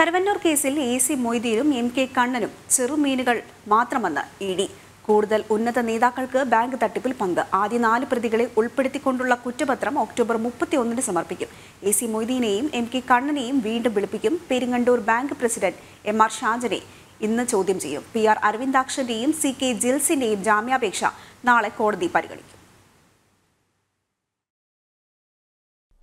കരവന്നൂർ കേസിൽ A C മൊയ്തീനും M K കണ്ണനും ചെറുമീനുകൾ മാത്രമെന്ന് ഇ ഡി കൂടുതൽ ഉന്നത നേതാക്കൾക്ക് ബാങ്ക് തട്ടിപ്പിൽ പങ്ക് ആദ്യ നാല് പ്രതികളെ ഉൾപ്പെടുത്തിക്കൊണ്ടുള്ള കുറ്റപത്രം ഒക്ടോബർ മുപ്പത്തി ഒന്നിന് സമർപ്പിക്കും എ സി മൊയ്തീനെയും എം കെ കണ്ണനെയും വീണ്ടും വിളിപ്പിക്കും Peringandur bank president M R ഷാജനെ ഇന്ന് ചോദ്യം ചെയ്യും പി ആർ അരവിന്ദാക്ഷന്റെയും സി കെ ജിൽസിന്റെയും ജാമ്യാപേക്ഷ നാളെ കോടതി പരിഗണിക്കും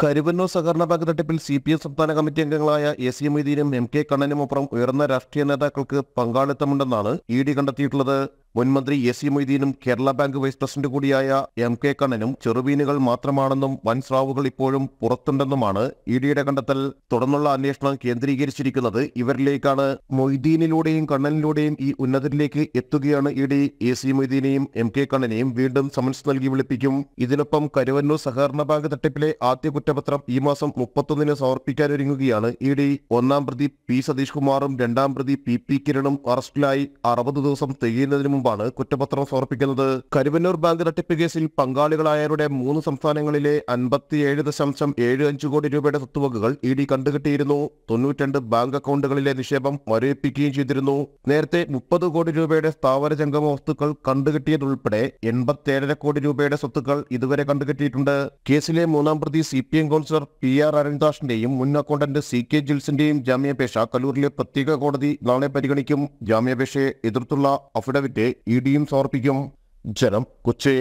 കരുവന്നൂർ സഹകരണ ബാങ്ക് തട്ടിപ്പിൽ സി പി എം സംസ്ഥാന കമ്മിറ്റി അംഗങ്ങളായ എ സി മൊയ്തീനും എം കെ കണ്ണനുമൊപ്പം ഉയർന്ന രാഷ്ട്രീയ നേതാക്കൾക്ക് പങ്കാളിത്തമുണ്ടെന്നാണ് ഇ ഡി കണ്ടെത്തിയിട്ടുള്ളത് മുൻമന്ത്രി എ സി മൊയ്തീനും കേരള ബാങ്ക് വൈസ് പ്രസിഡന്റ് കൂടിയായ എം കെ കണ്ണനും ചെറുവീനുകൾ മാത്രമാണെന്നും വൻ സ്രാവുകൾ ഇപ്പോഴും പുറത്തുണ്ടെന്നുമാണ് ഇ ഡിയുടെ കണ്ടെത്തൽ തുടർന്നുള്ള അന്വേഷണം കേന്ദ്രീകരിച്ചിരിക്കുന്നത് ഇവരിലേക്കാണ് മൊയ്തീനിലൂടെയും കണ്ണനിലൂടെയും ഈ ഉന്നതരിലേക്ക് എത്തുകയാണ് ഇ ഡി എ സി മൊയ്തീനെയും എം കെ കണ്ണനെയും വീണ്ടും സമൻസ് നൽകി വിളിപ്പിക്കും ഇതിനൊപ്പം കരുവന്നൂർ സഹകരണ ബാങ്ക് തട്ടിപ്പിലെ ആദ്യ കുറ്റപത്രം ഈ മാസം മുപ്പത്തൊന്നിന് സമർപ്പിക്കാനൊരുങ്ങുകയാണ് ഇ ഡി ഒന്നാം പ്രതി പി സതീഷ് കുമാറും രണ്ടാം പ്രതി പി പി കിരണും അറസ്റ്റിലായി അറുപത് ദിവസം തികയുന്നതിന് മുമ്പാണ് കുറ്റപത്രം സമർപ്പിക്കുന്നത് കരുവന്നൂർ ബാങ്ക് തട്ടിപ്പ് കേസിൽ പങ്കാളികളായവരുടെ മൂന്ന് സംസ്ഥാനങ്ങളിലെ അൻപത്തിയേഴ് ദശാംശം ഏഴ് അഞ്ച് കോടി രൂപയുടെ സ്വത്തുവകകൾ ഇ ഡി കണ്ടുകിട്ടിയിരുന്നു തൊണ്ണൂറ്റിരണ്ട് ബാങ്ക് അക്കൗണ്ടുകളിലെ നിക്ഷേപം മരവിപ്പിക്കുകയും ചെയ്തിരുന്നു നേരത്തെ മുപ്പത് കോടി രൂപയുടെ സ്ഥാവര ജംഗമ വസ്തുക്കൾ കണ്ടുകിട്ടിയതുൾപ്പെടെ എൺപത്തിയേഴര കോടി രൂപയുടെ സ്വത്തുക്കൾ ഇതുവരെ കണ്ടുകിട്ടിയിട്ടുണ്ട് കേസിലെ മൂന്നാം പ്രതി C P M councillor P R അരവിന്ദാഷിന്റെയും മുൻ അക്കൗണ്ടന്റ് സി കെ ജിൽസിന്റെയും ജാമ്യാപേക്ഷ കലൂരിലെ പ്രത്യേക കോടതി നാളെ പരിഗണിക്കും ജാമ്യാപേക്ഷയെ എതിർത്തുള്ള അഫിഡവിറ്റ് ഇടിയും സമർപ്പിക്കും ജനം കൊച്ചി